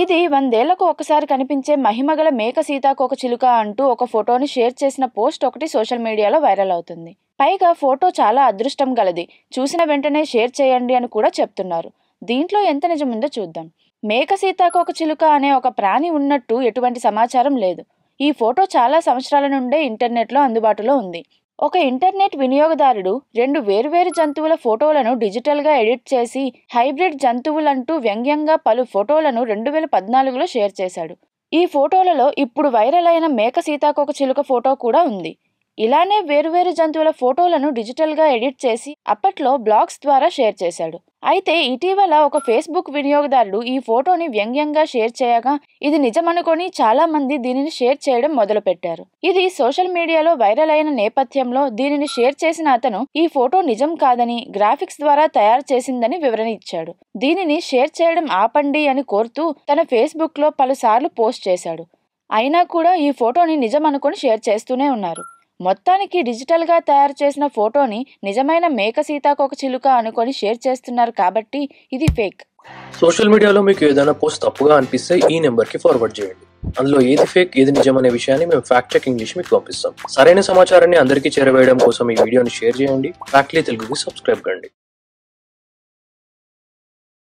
ఇది వందేళ్లకు ఒకసారి కనిపించే మహిమగల మేక సీతాకోక చిలుక అంటూ ఒక ఫోటోని షేర్ చేసిన పోస్ట్ ఒకటి సోషల్ మీడియాలో వైరల్ అవుతుంది పైగా ఫోటో చాలా అదృష్టం గలది చూసిన వెంటనే షేర్ చేయండి అని కూడా చెప్తున్నారు దీంట్లో ఎంత నిజముందో చూద్దాం మేక సీతాకోక చిలుక అనే ఒక ప్రాణి ఉన్నట్టు ఎటువంటి సమాచారం లేదు ఈ ఫోటో చాలా సంవత్సరాల నుండే ఇంటర్నెట్లో అందుబాటులో ఉంది ఒక ఇంటర్నెట్ వినియోగదారుడు రెండు వేర్వేరు జంతువుల ఫోటోలను డిజిటల్గా ఎడిట్ చేసి హైబ్రిడ్ జంతువులంటూ వ్యంగ్యంగా పలు ఫోటోలను రెండు వేల పద్నాలుగులో షేర్ చేశాడు ఈ ఫోటోలలో ఇప్పుడు వైరల్ అయిన మేక సీతాకోక చిలుక ఫోటో కూడా ఉంది ఇలానే వేరువేరు జంతువుల ఫోటోలను డిజిటల్గా ఎడిట్ చేసి అప్పట్లో బ్లాగ్స్ ద్వారా షేర్ చేశాడు అయితే ఇటీవల ఒక ఫేస్బుక్ వినియోగదారుడు ఈ ఫోటోని వ్యంగ్యంగా షేర్ చేయగా ఇది నిజమనుకొని చాలా మంది దీనిని షేర్ చేయడం మొదలుపెట్టారు ఇది సోషల్ మీడియాలో వైరల్ అయిన నేపథ్యంలో దీనిని షేర్ చేసిన అతను ఈ ఫోటో నిజం కాదని గ్రాఫిక్స్ ద్వారా తయారు చేసిందని వివరణ ఇచ్చాడు దీనిని షేర్ చేయడం ఆపండి అని కోరుతూ తన ఫేస్బుక్లో పలుసార్లు పోస్ట్ చేశాడు అయినా కూడా ఈ ఫోటోని నిజం అనుకొని షేర్ చేస్తూనే ఉన్నారు మొత్తానికి డిజిటల్గా తయారు చేసిన ఫోటోని నిజమైన మేక సీతాకోక చిలుక అనుకొని షేర్ చేస్తున్నారు కాబట్టి ఇది ఫేక్ సోషల్ మీడియాలో మీకు ఏదైనా పోస్ట్ తప్పుగా అనిపిస్తే ఈ నెంబర్ కి ఫార్వర్డ్ చేయండి అందులో ఏది ఫేక్ ఏది నిజమనే విషయాన్ని మేము ఫ్యాక్ట్ చెక్ ఇంగ్లీష్ మీకు పంపిస్తాం సరైన సమాచారాన్ని అందరికీ చేరవేయడం కోసం ఈ వీడియోని షేర్ చేయండి ఫ్యాక్ట్లీ తెలుగుకి సబ్స్క్రైబ్ కండి